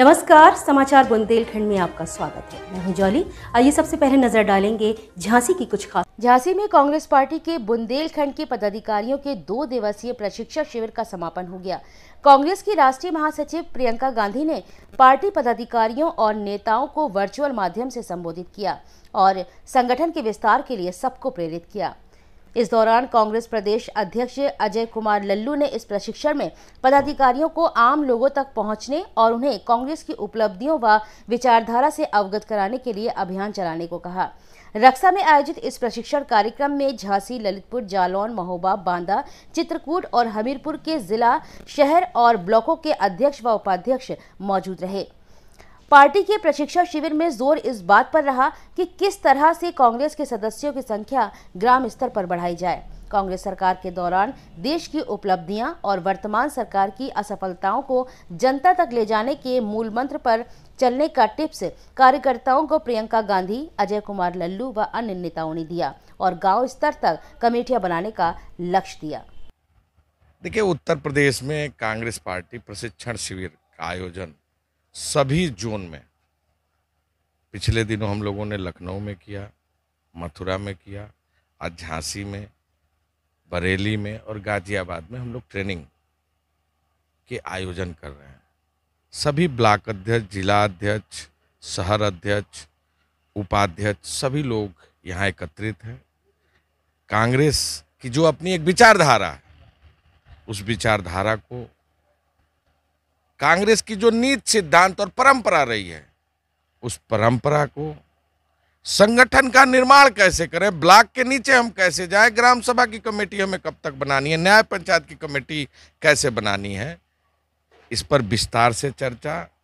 नमस्कार समाचार बुंदेलखंड में आपका स्वागत है मैं हूं जौली आइए सबसे पहले नजर डालेंगे झांसी की कुछ खास झांसी में कांग्रेस पार्टी के बुंदेलखंड के पदाधिकारियों के दो दिवसीय प्रशिक्षण शिविर का समापन हो गया कांग्रेस की राष्ट्रीय महासचिव प्रियंका गांधी ने पार्टी पदाधिकारियों और नेताओं को वर्चुअल माध्यम से संबोधित किया और संगठन के विस्तार के लिए सबको प्रेरित किया इस दौरान कांग्रेस प्रदेश अध्यक्ष अजय कुमार लल्लू ने इस प्रशिक्षण में पदाधिकारियों को आम लोगों तक पहुंचने और उन्हें कांग्रेस की उपलब्धियों व विचारधारा से अवगत कराने के लिए अभियान चलाने को कहा रक्सा में आयोजित इस प्रशिक्षण कार्यक्रम में झांसी ललितपुर जालौन महोबा बांदा चित्रकूट और हमीरपुर के जिला शहर और ब्लॉकों के अध्यक्ष व उपाध्यक्ष मौजूद रहे पार्टी के प्रशिक्षण शिविर में जोर इस बात पर रहा कि किस तरह से कांग्रेस के सदस्यों की संख्या ग्राम स्तर पर बढ़ाई जाए कांग्रेस सरकार के दौरान देश की उपलब्धियां और वर्तमान सरकार की असफलताओं को जनता तक ले जाने के मूल मंत्र पर चलने का टिप्स कार्यकर्ताओं को प्रियंका गांधी अजय कुमार लल्लू व अन्य नेताओं ने दिया और गांव स्तर तक कमेटियां बनाने का लक्ष्य दिया देखिए उत्तर प्रदेश में कांग्रेस पार्टी प्रशिक्षण शिविर का आयोजन सभी जोन में पिछले दिनों हम लोगों ने लखनऊ में किया मथुरा में किया आज झांसी में बरेली में और गाजियाबाद में हम लोग ट्रेनिंग के आयोजन कर रहे हैं सभी ब्लॉक अध्यक्ष जिला अध्यक्ष शहर अध्यक्ष उपाध्यक्ष सभी लोग यहाँ एकत्रित हैं कांग्रेस की जो अपनी एक विचारधारा है उस विचारधारा को कांग्रेस की जो नीत सिद्धांत और परंपरा रही है उस परंपरा को संगठन का निर्माण कैसे करें ब्लॉक के नीचे हम कैसे जाएं ग्राम सभा की कमेटी हमें कब तक बनानी है न्याय पंचायत की कमेटी कैसे बनानी है इस पर विस्तार से चर्चा